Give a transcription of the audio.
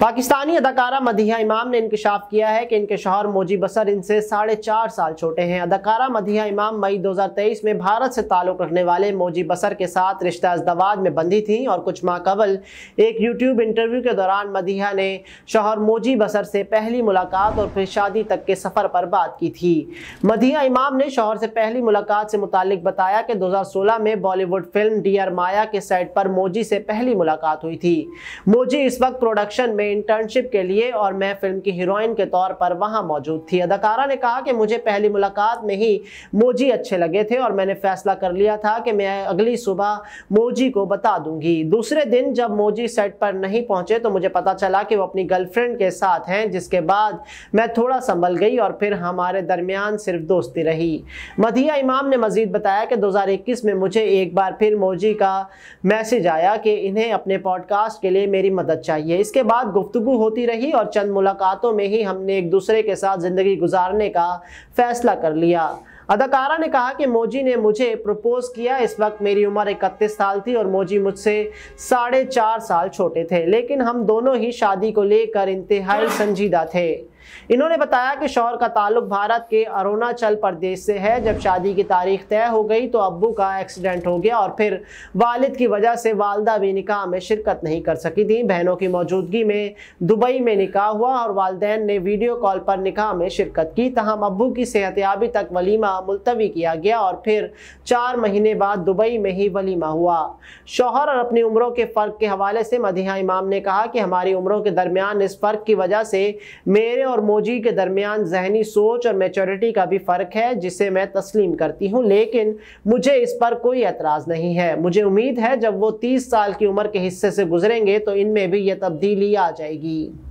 पाकिस्तानी अदाकारा मदिया इमाम ने इंकशाफ किया है कि इनके शोहर मोजी बसर इनसे साढ़े चार साल छोटे हैं अदाकारा मदिहा इमाम मई 2023 में भारत से ताल्लुक़ रखने वाले मोजी बसर के साथ रिश्ता अजदवाज में बंधी थी और कुछ माह कबल एक यूट्यूब इंटरव्यू के दौरान मदिया ने शोहर मोजी बसर से पहली मुलाकात और फिर शादी तक के सफ़र पर बात की थी मदिया इमाम ने शोहर से पहली मुलाकात से मुतक बताया कि दो में बॉलीवुड फिल्म डियर माया के सेट पर मोजी से पहली मुलाकात हुई थी मोजी इस वक्त प्रोडक्शन में में इंटर्नशिप के लिए और मैं फिल्म की हीरोइन के तौर पर वहां मौजूद थी अदाकारा ने कहा कि मुझे पहली मुलाकात में ही मोजी अच्छे लगे थे और मैंने फैसला कर लिया था कि मैं अगली सुबह मोजी को बता दूंगी दूसरे दिन जब मोजी सेट पर नहीं पहुंचे तो मुझे पता चला कि वो अपनी गर्लफ्रेंड के साथ हैं जिसके बाद मैं थोड़ा संभल गई और फिर हमारे दरमियान सिर्फ दोस्ती रही मधिया इमाम ने मजीद बताया कि दो में मुझे एक बार फिर मोजी का मैसेज आया कि इन्हें अपने पॉडकास्ट के लिए मेरी मदद चाहिए इसके बाद गुफ्तु होती रही और चंद मुलाकातों में ही हमने एक दूसरे के साथ ज़िंदगी गुजारने का फैसला कर लिया अदाकारा ने कहा कि मोजी ने मुझे प्रपोज किया इस वक्त मेरी उम्र इकतीस साल थी और मोजी मुझसे साढ़े चार साल छोटे थे लेकिन हम दोनों ही शादी को लेकर इंतहाई संजीदा थे इन्होंने बताया कि शौहर का ताल्लुक भारत के अरुणाचल प्रदेश से है जब शादी की तारीख तय हो गई तो अबू का एक्सीडेंट हो गया और फिर वालिद की वजह से वालदा भी निकाह में शिरकत नहीं कर सकी थी बहनों की मौजूदगी में दुबई में निकाह हुआ और वालदेन ने वीडियो कॉल पर निकाह में शिरकत की तहम अबू की सेहतयाबी तक वलीमा मुलतवी किया गया और फिर चार महीने बाद दुबई में ही वलीमा हुआ शौहर और अपनी उम्रों के फ़र्क के हवाले से मदिहा इमाम ने कहा कि हमारी उम्रों के दरमियान इस फ़र्क की वजह से मेरे और मोजी के दरमियान जहनी सोच और मेचोरिटी का भी फ़र्क है जिसे मैं तस्लीम करती हूँ लेकिन मुझे इस पर कोई एतराज़ नहीं है मुझे उम्मीद है जब वो तीस साल की उम्र के हिस्से से गुजरेंगे तो इनमें भी ये तब्दीली आ जाएगी